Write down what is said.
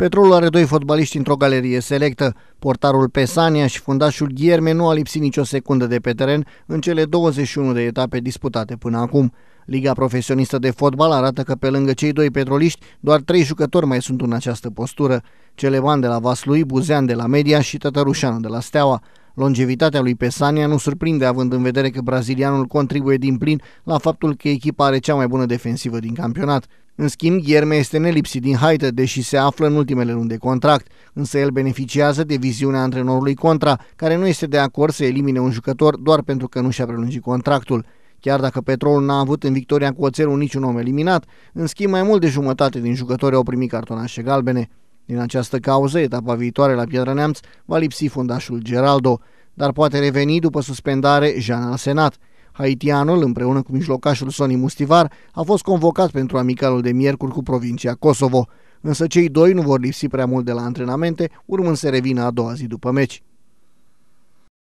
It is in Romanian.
Petrolul are doi fotbaliști într-o galerie selectă. Portarul Pesania și fundașul Gherme nu a lipsit nicio secundă de pe teren în cele 21 de etape disputate până acum. Liga profesionistă de fotbal arată că pe lângă cei doi petroliști, doar trei jucători mai sunt în această postură. Celevan de la Vaslui, Buzean de la Media și Tătărușan de la Steaua. Longevitatea lui Pesania nu surprinde având în vedere că brazilianul contribuie din plin la faptul că echipa are cea mai bună defensivă din campionat. În schimb, Gherme este nelipsit din haită, deși se află în ultimele luni de contract, însă el beneficiază de viziunea antrenorului Contra, care nu este de acord să elimine un jucător doar pentru că nu și-a prelungit contractul. Chiar dacă Petrolul n-a avut în victoria cu oțelul niciun om eliminat, în schimb mai mult de jumătate din jucători au primit cartonașe galbene. Din această cauză, etapa viitoare la Piatra Neamț va lipsi fundașul Geraldo, dar poate reveni după suspendare Jean Senat. Haitianul, împreună cu mijlocașul Sony Mustivar, a fost convocat pentru amicalul de miercuri cu provincia Kosovo. Însă cei doi nu vor lipsi prea mult de la antrenamente, urmând să revină a doua zi după meci.